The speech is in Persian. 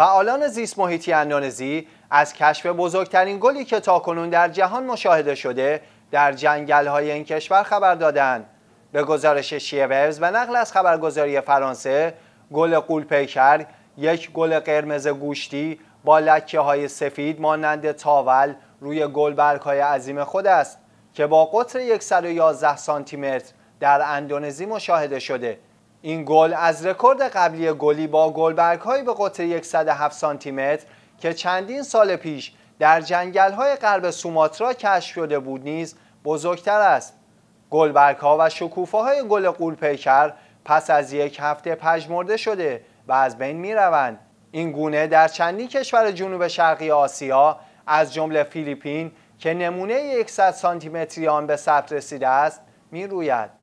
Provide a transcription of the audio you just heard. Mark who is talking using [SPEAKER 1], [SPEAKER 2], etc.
[SPEAKER 1] فعالان زیست محیطی اندونزی از کشف بزرگترین گلی که تاکنون در جهان مشاهده شده در جنگل های این کشور خبر دادند. به گزارش شیورز و نقل از خبرگزاری فرانسه گل قولپیکر یک گل قرمز گوشتی با لکه های سفید مانند تاول روی گلبرگ‌های های عظیم خود است که با قطر 111 سانتی متر در اندونزی مشاهده شده این گل از رکورد قبلی گلی با گلبرگ های به قطر 107 سانتی متر که چندین سال پیش در جنگل های غرب سوماترا کشف شده بود نیز بزرگتر است. گلبرگ ها و شکوفه های گل قولپیکر پس از یک هفته پژمرده شده و از بین می روند. این گونه در چندی کشور جنوب شرقی آسیا از جمله فیلیپین که نمونه 100 سانتی آن به ثبت رسیده است می روید.